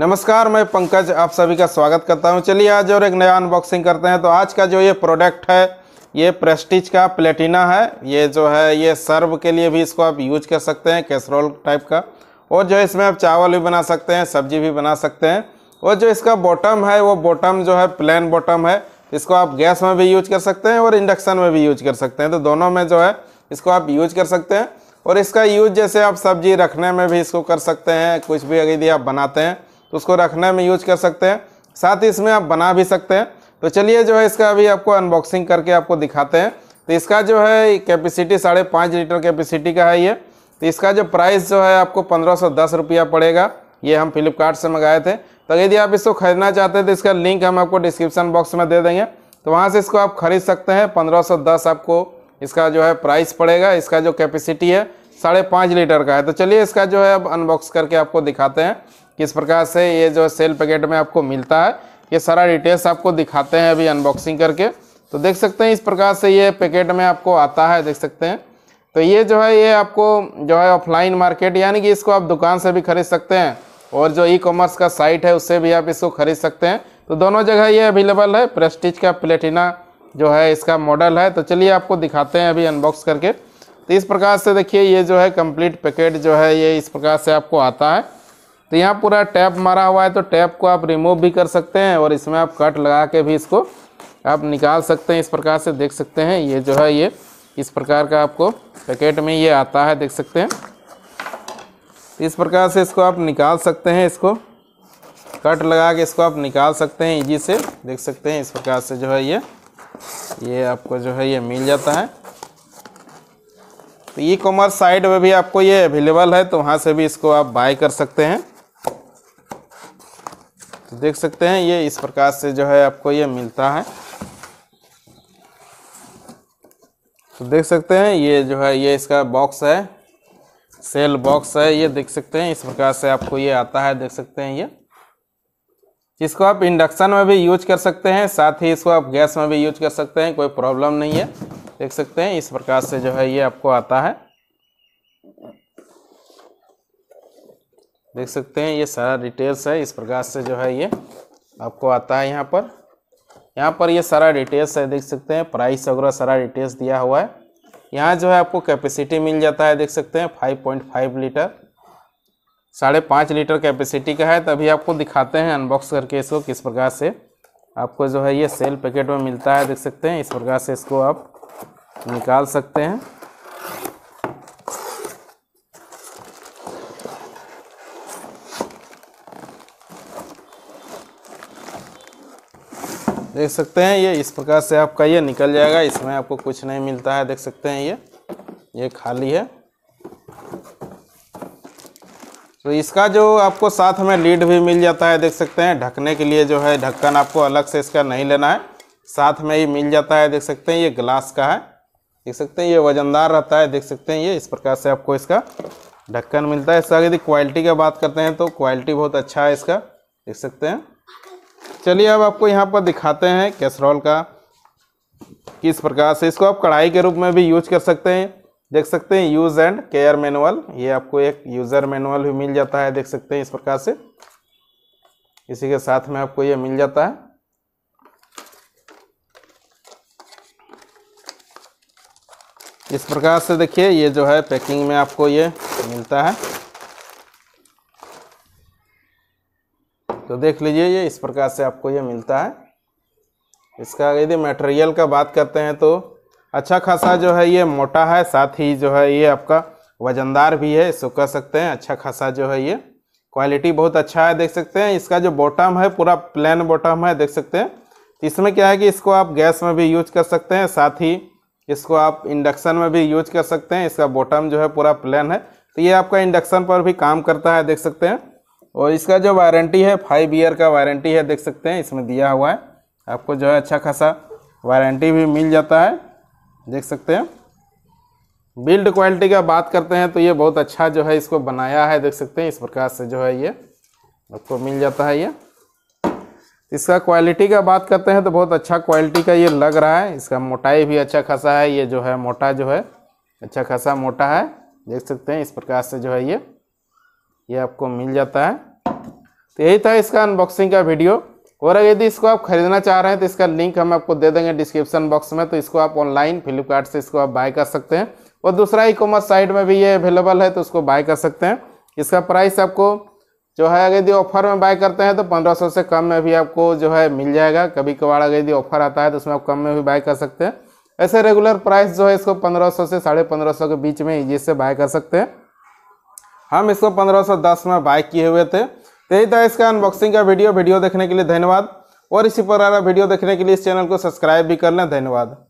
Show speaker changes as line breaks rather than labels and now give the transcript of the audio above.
नमस्कार मैं पंकज आप सभी का स्वागत करता हूं चलिए आज और एक नया अनबॉक्सिंग करते हैं तो आज का जो ये प्रोडक्ट है ये प्रेस्टिज का प्लेटिना है ये जो है ये सर्व के लिए भी इसको आप यूज कर सकते हैं कैसरोल टाइप का और जो इसमें आप चावल भी बना सकते हैं सब्जी भी बना सकते हैं और जो इसका बॉटम है वो बॉटम जो है प्लेन बॉटम है इसको आप गैस में भी यूज कर सकते हैं और इंडक्शन में भी यूज कर सकते हैं तो दोनों में जो है इसको आप यूज कर सकते हैं और इसका यूज जैसे आप सब्जी रखने में भी इसको कर सकते हैं कुछ भी यदि आप बनाते हैं तो उसको रखने में यूज कर सकते हैं साथ ही इसमें आप बना भी सकते हैं तो चलिए जो है इसका अभी आपको अनबॉक्सिंग करके आपको दिखाते हैं तो इसका जो है कैपेसिटी साढ़े पाँच लीटर कैपेसिटी का है ये तो इसका जो प्राइस जो है आपको पंद्रह सौ दस रुपया पड़ेगा ये हम फ्लिपकार्ट से मंगाए थे तो यदि आप इसको खरीदना चाहते हैं तो इसका लिंक हम आपको डिस्क्रिप्शन बॉक्स में दे देंगे तो वहाँ से इसको आप खरीद सकते हैं पंद्रह सौ दस आपको इसका जो है प्राइस पड़ेगा इसका जो कैपेसिटी है साढ़े पाँच लीटर का है तो चलिए इसका जो है अब अनबॉक्स करके आपको दिखाते हैं किस प्रकार से ये जो सेल पैकेट में आपको मिलता है ये सारा डिटेल्स आपको दिखाते हैं अभी अनबॉक्सिंग करके तो देख सकते हैं इस प्रकार से ये पैकेट में आपको आता है देख सकते हैं तो ये जो है ये आपको जो है ऑफलाइन मार्केट यानी कि इसको आप दुकान से भी खरीद सकते हैं और जो ई कॉमर्स का साइट है उससे भी आप इसको खरीद सकते हैं तो दोनों जगह ये अवेलेबल है प्रेस्टिज का प्लेटिना जो है इसका मॉडल है तो चलिए आपको दिखाते हैं अभी अनबॉक्स करके तो इस प्रकार से देखिए ये जो है कंप्लीट पैकेट जो है ये इस प्रकार से आपको आता है तो यहाँ पूरा टैप मारा हुआ है तो टैप को आप रिमूव भी कर सकते हैं और इसमें आप कट लगा के भी इसको आप निकाल सकते हैं इस प्रकार से देख सकते हैं ये जो है ये इस प्रकार का आपको पैकेट में ये आता है देख सकते हैं इस प्रकार से इसको आप निकाल सकते हैं इसको कट लगा के इसको आप निकाल सकते हैं इजी से देख सकते हैं इस प्रकार से जो है ये ये आपको जो है ये मिल जाता है तो ई कॉमर्स साइट में भी आपको ये अवेलेबल है तो वहाँ से भी इसको आप बाय कर सकते हैं तो देख सकते हैं ये इस प्रकार से जो है आपको ये मिलता है तो देख सकते हैं ये जो है ये इसका बॉक्स है सेल बॉक्स है ये देख सकते हैं इस प्रकार से आपको ये आता है देख सकते हैं ये इसको आप इंडक्शन में भी यूज कर सकते हैं साथ ही इसको आप गैस में भी यूज कर सकते हैं कोई प्रॉब्लम नहीं है देख सकते हैं इस प्रकार से जो है ये आपको आता है देख सकते हैं ये सारा डिटेल्स है इस प्रकार से जो है ये आपको आता है यहाँ पर यहाँ पर ये सारा डिटेल्स है देख सकते हैं प्राइस वगैरह सारा डिटेल्स दिया हुआ है यहाँ जो है आपको कैपेसिटी मिल जाता है देख सकते हैं फाइव पॉइंट फाइव लीटर साढ़े पाँच लीटर कैपेसिटी का है तभी आपको दिखाते हैं अनबॉक्स करके इसको किस प्रकार से आपको जो है ये सेल पैकेट में मिलता है देख सकते हैं इस प्रकार से इसको आप निकाल सकते हैं देख सकते हैं ये इस प्रकार से आपका ये निकल जाएगा इसमें आपको कुछ नहीं मिलता है देख सकते हैं ये ये खाली है तो इसका जो आपको साथ में लीड भी मिल जाता है देख सकते हैं ढकने के लिए जो है ढक्कन आपको अलग से इसका नहीं लेना है साथ में ही मिल जाता है देख सकते हैं ये ग्लास का है देख सकते हैं ये वजनदार रहता है देख सकते हैं ये इस प्रकार से आपको इसका ढक्कन मिलता है इसका यदि क्वालिटी का बात करते हैं तो क्वालिटी बहुत अच्छा है इसका देख सकते हैं चलिए अब आपको यहाँ पर दिखाते हैं कैसरॉल का किस प्रकार से इसको आप कढ़ाई के रूप में भी यूज कर सकते हैं देख सकते हैं यूज़ एंड केयर मैनुअल ये आपको एक यूज़र मैनुअल भी मिल जाता है देख सकते हैं इस प्रकार से इसी के साथ में आपको ये मिल जाता है इस प्रकार से देखिए ये जो है पैकिंग में आपको ये मिलता है तो देख लीजिए ये इस प्रकार से आपको ये मिलता है इसका यदि मटेरियल का बात करते हैं तो अच्छा खासा जो है ये मोटा है साथ ही जो है ये आपका वजनदार भी है इसको कह सकते हैं अच्छा खासा जो है ये क्वालिटी बहुत अच्छा है देख सकते हैं इसका जो बॉटम है पूरा प्लेन बॉटम है देख सकते हैं तो इसमें क्या है कि इसको आप गैस में भी यूज कर सकते हैं साथ ही इसको आप इंडक्शन में भी यूज कर सकते हैं इसका बॉटम जो है पूरा प्लेन है तो ये आपका इंडक्शन पर भी काम करता है देख सकते हैं और इसका जो वारंटी है फाइव ईयर का वारंटी है देख सकते हैं इसमें दिया हुआ है आपको जो है अच्छा खासा वारंटी भी मिल जाता है देख सकते हैं बिल्ड क्वालिटी का बात करते हैं तो ये बहुत अच्छा जो है इसको बनाया है देख सकते हैं इस प्रकार से जो है ये आपको मिल जाता है ये इसका क्वालिटी का बात करते हैं तो बहुत अच्छा क्वालिटी का ये लग रहा है इसका मोटाई भी अच्छा खासा है ये जो है मोटा जो है अच्छा खासा मोटा है देख सकते हैं इस प्रकार से जो है ये ये आपको मिल जाता है तो यही था इसका अनबॉक्सिंग का वीडियो और अगर यदि इसको आप खरीदना चाह रहे हैं तो इसका लिंक हम आपको दे देंगे डिस्क्रिप्शन बॉक्स में तो इसको आप ऑनलाइन फ्लिपकार्ट से इसको आप बाय कर सकते हैं और दूसरा ई कॉमर्स साइट में भी ये अवेलेबल है तो उसको बाय कर सकते हैं इसका प्राइस आपको जो है अगर यदि ऑफर में बाय करते हैं तो 1500 से कम में भी आपको जो है मिल जाएगा कभी कभार अगर यदि ऑफर आता है तो उसमें आप कम में भी बाय कर सकते हैं ऐसे रेगुलर प्राइस जो है इसको 1500 से साढ़े पंद्रह के बीच में ईजी से बाय कर सकते हैं हम इसको 1510 में बाय किए हुए थे तो यही था इसका अनबॉक्सिंग का वीडियो वीडियो देखने के लिए धन्यवाद और इसी प्रकार वीडियो देखने के लिए इस चैनल को सब्सक्राइब भी कर लें धन्यवाद